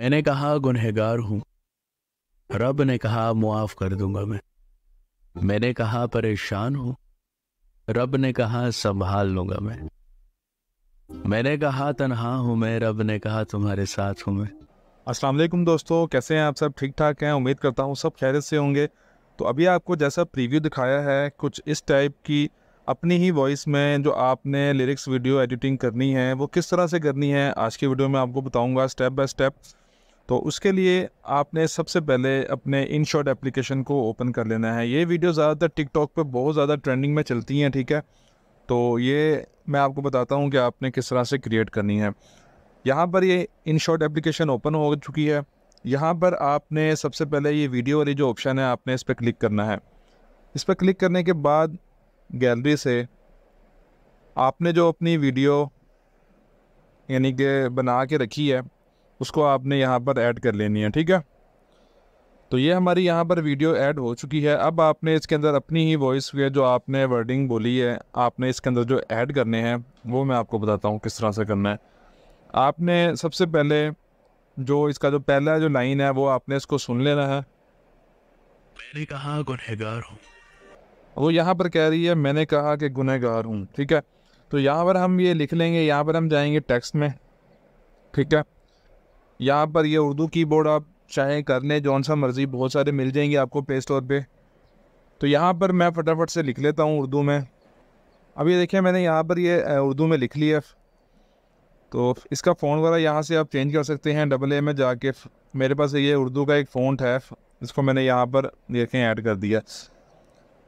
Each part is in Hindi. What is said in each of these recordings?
मैंने कहा गुनहगार हूं रब ने कहा मुआफ कर दूंगा मैं मैंने कहा परेशान हूं रब ने कहा संभाल लूंगा मैं मैंने कहा तनहा हूं मैं रब ने कहा तुम्हारे साथ हूं मैं अस्सलाम वालेकुम दोस्तों कैसे हैं आप सब ठीक ठाक हैं उम्मीद करता हूं सब खैरियत से होंगे तो अभी आपको जैसा प्रीव्यू दिखाया है कुछ इस टाइप की अपनी ही वॉइस में जो आपने लिरिक्स वीडियो एडिटिंग करनी है वो किस तरह से करनी है आज की वीडियो में आपको बताऊंगा स्टेप बाय स्टेप तो उसके लिए आपने सबसे पहले अपने इन शॉर्ट एप्लीकेशन को ओपन कर लेना है ये वीडियो ज़्यादातर टिकटॉक पे बहुत ज़्यादा ट्रेंडिंग में चलती हैं ठीक है तो ये मैं आपको बताता हूँ कि आपने किस तरह से क्रिएट करनी है यहाँ पर ये इन शॉर्ट एप्लीकेशन ओपन हो चुकी है यहाँ पर आपने सबसे पहले ये वीडियो वाली जो ऑप्शन है आपने इस पर क्लिक करना है इस पर क्लिक करने के बाद गैलरी से आपने जो अपनी वीडियो यानी कि बना के रखी है उसको आपने यहाँ पर ऐड कर लेनी है ठीक है तो ये हमारी यहाँ पर वीडियो ऐड हो चुकी है अब आपने इसके अंदर अपनी ही वॉइस के जो आपने वर्डिंग बोली है आपने इसके अंदर जो ऐड करने हैं वो मैं आपको बताता हूँ किस तरह से करना है आपने सबसे पहले जो इसका जो पहला जो लाइन है वो आपने इसको सुन लेना है मैंने कहा गुनहगार हूँ वो यहाँ पर कह रही है मैंने कहा कि गुनहगार हूँ ठीक है तो यहाँ पर हम ये लिख लेंगे यहाँ पर हम जाएंगे टेक्स्ट में ठीक है यहाँ पर ये उर्दू कीबोर्ड आप चाहें करने जौन सा मर्ज़ी बहुत सारे मिल जाएंगे आपको प्ले स्टोर पर तो यहाँ पर मैं फटाफट से लिख लेता हूँ उर्दू में अब ये देखिए मैंने यहाँ पर ये उर्दू में लिख लिया तो इसका फ़ोन वगैरह यहाँ से आप चेंज कर सकते हैं डबल ए में जाके मेरे पास ये उर्दू का एक फ़ोन है इसको मैंने यहाँ पर देखें ऐड कर दिया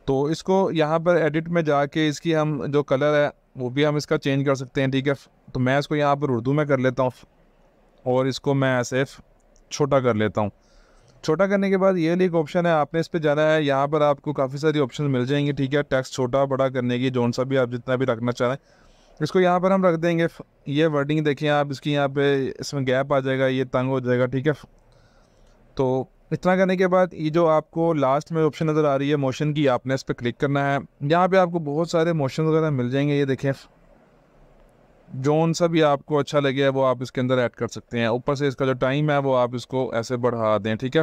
तो इसको यहाँ पर एडिट में जाके इसकी हम जो कलर है वो भी हम इसका चेंज कर सकते हैं ठीक है तो मैं इसको यहाँ पर उर्दू में कर लेता हूँ और इसको मैं ऐसे छोटा कर लेता हूँ छोटा करने के बाद ये एक ऑप्शन है आपने इस पर जाना है यहाँ पर आपको काफ़ी सारी ऑप्शन मिल जाएंगी ठीक है टैक्स छोटा बड़ा करने की जौन सा भी आप जितना भी रखना चाह रहे हैं इसको यहाँ पर हम रख देंगे ये वर्डिंग देखिए आप इसकी यहाँ पे इसमें गैप आ जाएगा ये तंग हो जाएगा ठीक है तो इतना करने के बाद ये जो आपको लास्ट में ऑप्शन नज़र आ रही है मोशन की आपने इस पर क्लिक करना है यहाँ पर आपको बहुत सारे मोशन वगैरह मिल जाएंगे ये देखें जोन सा भी आपको अच्छा लगे वो आप इसके अंदर ऐड कर सकते हैं ऊपर से इसका जो टाइम है वो आप इसको ऐसे बढ़ा दें ठीक है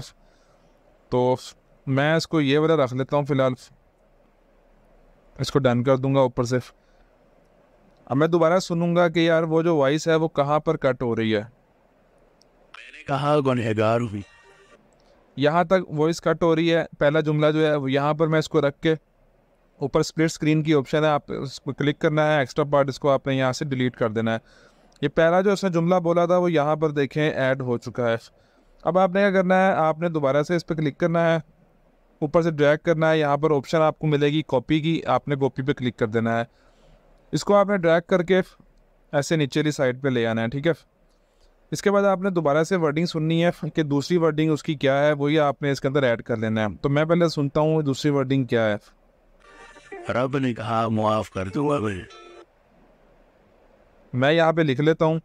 तो मैं इसको ये वाला रख लेता हूँ फ़िलहाल इसको डन कर दूंगा ऊपर से अब मैं दोबारा सुनूंगा कि यार वो जो वॉइस है वो कहाँ पर कट हो रही है मैंने हुई यहाँ तक वॉइस कट हो रही है पहला जुमला जो है यहाँ पर मैं इसको रख के ऊपर स्प्लिट स्क्रीन की ऑप्शन है आप उसको क्लिक करना है एक्स्ट्रा पार्ट इसको आपने यहाँ से डिलीट कर देना है ये पहला जो उसने जुमला बोला था वो यहाँ पर देखें ऐड हो चुका है अब आपने क्या करना है आपने दोबारा से इस पर क्लिक करना है ऊपर से ड्रैग करना है यहाँ पर ऑप्शन आपको मिलेगी कॉपी की आपने कॉपी पे क्लिक कर देना है इसको आपने ड्रैग करके ऐसे नीचे साइड पे ले आना है ठीक है इसके बाद आपने दोबारा से वर्डिंग सुननी है कि दूसरी वर्डिंग उसकी क्या है वही आपने इसके अंदर ऐड कर लेना है तो मैं पहले सुनता हूँ दूसरी वर्डिंग क्या है रब ने कहा मुआफ कर दूंगा मैं मैं यहाँ पे लिख लेता हूँ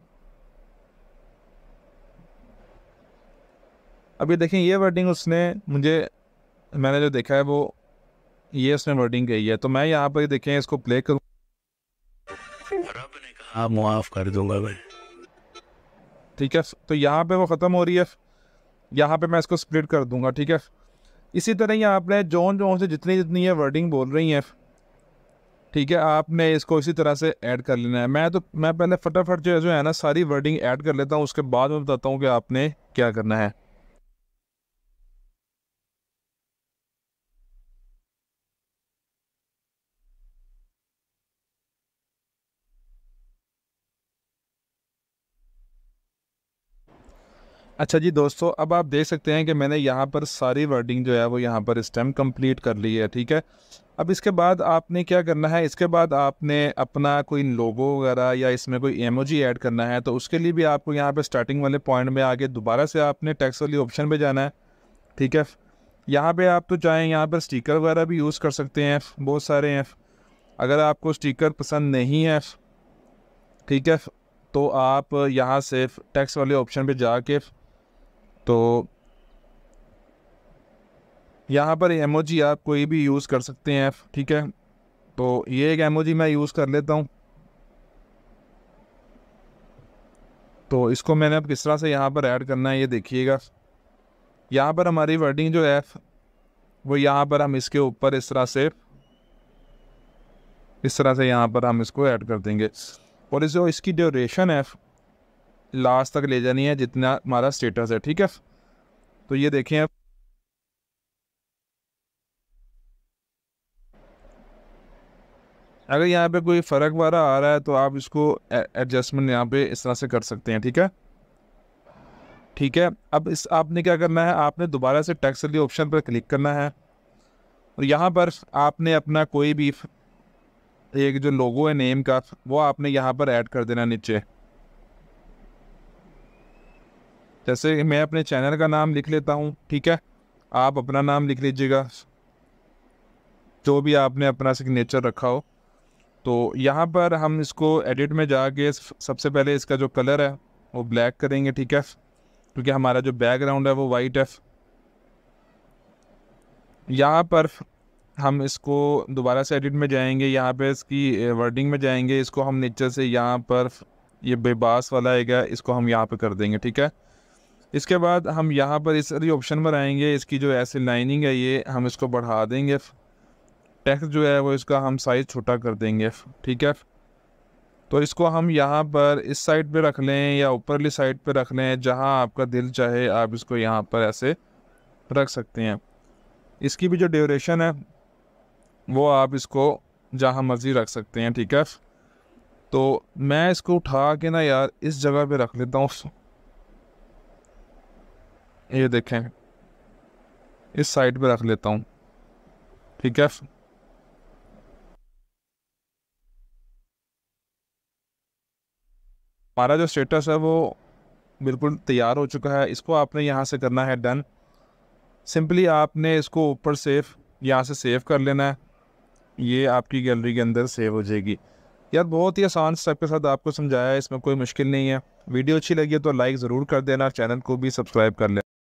अभी देखें ये वर्डिंग उसने मुझे मैंने जो देखा है वो ये उसने वर्डिंग कही है तो मैं यहाँ पर देखें इसको प्ले करूँ रब ने कहा मुआफ कर दूंगा मैं ठीक है तो यहाँ पे वो ख़त्म हो रही है यहाँ पे मैं इसको स्प्लिट कर दूंगा ठीक है इसी तरह ही आपने जोन जोन से जितनी जितनी ये वर्डिंग बोल रही हैं ठीक है आपने इसको इसी तरह से ऐड कर लेना है मैं तो मैं पहले फटाफट जो है जो है ना सारी वर्डिंग ऐड कर लेता हूँ उसके बाद में बताता हूँ कि आपने क्या करना है अच्छा जी दोस्तों अब आप देख सकते हैं कि मैंने यहाँ पर सारी वर्डिंग जो है वो यहाँ पर इस टाइम कंप्लीट कर ली है ठीक है अब इसके बाद आपने क्या करना है इसके बाद आपने अपना कोई लोगो वगैरह या इसमें कोई एमओजी ऐड करना है तो उसके लिए भी आपको यहाँ पे स्टार्टिंग वाले पॉइंट में आके दोबारा से आपने टैक्स वाली ऑप्शन पे जाना है ठीक है यहाँ पे आप तो चाहें यहाँ पर स्टिकर वगैरह भी यूज़ कर सकते हैं बहुत सारे हैं अगर आपको स्टिकर पसंद नहीं है ठीक है तो आप यहाँ से टैक्स वाले ऑप्शन पे जाके तो यहाँ पर एमओजी आप कोई भी यूज़ कर सकते हैं ठीक है तो ये एक एमओजी मैं यूज़ कर लेता हूँ तो इसको मैंने अब किस तरह से यहाँ पर ऐड करना है ये देखिएगा यहाँ पर हमारी वर्डिंग जो है वो यहाँ पर हम इसके ऊपर इस तरह से इस तरह से यहाँ पर हम इसको ऐड कर देंगे और इस जो इसकी ड्यूरेशन है लास्ट तक ले जानी है जितना हमारा स्टेटस है ठीक है तो ये देखें आप अगर यहाँ पे कोई फ़र्क वाला आ रहा है तो आप इसको एडजस्टमेंट यहाँ पे इस तरह से कर सकते हैं ठीक है ठीक है अब इस आपने क्या करना है आपने दोबारा से टैक्स लिए ऑप्शन पर क्लिक करना है और यहाँ पर आपने अपना कोई भी एक जो लोगो है नेम का वो आपने यहाँ पर ऐड कर देना नीचे जैसे मैं अपने चैनल का नाम लिख लेता हूँ ठीक है आप अपना नाम लिख लीजिएगा जो भी आपने अपना सिग्नेचर रखा हो तो यहाँ पर हम इसको एडिट में जाके सबसे पहले इसका जो कलर है वो ब्लैक करेंगे ठीक है क्योंकि हमारा जो बैकग्राउंड है वो वाइट है यहाँ पर हम इसको दोबारा से एडिट में जाएंगे यहाँ पे इसकी वर्डिंग में जाएंगे इसको हम नीचे से यहाँ पर ये बेबास वाला आएगा इसको हम यहाँ पर कर देंगे ठीक है इसके बाद हम यहाँ पर इस ऑप्शन पर आएंगे इसकी जो ऐसे लाइनिंग है ये हम इसको बढ़ा देंगे टेक्स्ट जो है वो इसका हम साइज़ छोटा कर देंगे ठीक है तो इसको हम यहाँ पर इस साइड पे रख लें या ऊपरली साइड पे रख लें जहाँ आपका दिल चाहे आप इसको यहाँ पर ऐसे रख सकते हैं इसकी भी जो ड्यूरेशन है वो आप इसको जहाँ मर्ज़ी रख सकते हैं ठीक है तो मैं इसको उठा के ना यार इस जगह पे रख लेता हूँ ये देखें इस साइड पे रख लेता हूँ ठीक है हमारा जो स्टेटस है वो बिल्कुल तैयार हो चुका है इसको आपने यहाँ से करना है डन सिंपली आपने इसको ऊपर सेव यहाँ से सेव कर लेना है ये आपकी गैलरी के अंदर सेव हो जाएगी यार बहुत ही आसान स्टेप के साथ आपको समझाया है इसमें कोई मुश्किल नहीं है वीडियो अच्छी लगी है तो लाइक ज़रूर कर देना चैनल को भी सब्सक्राइब कर लेना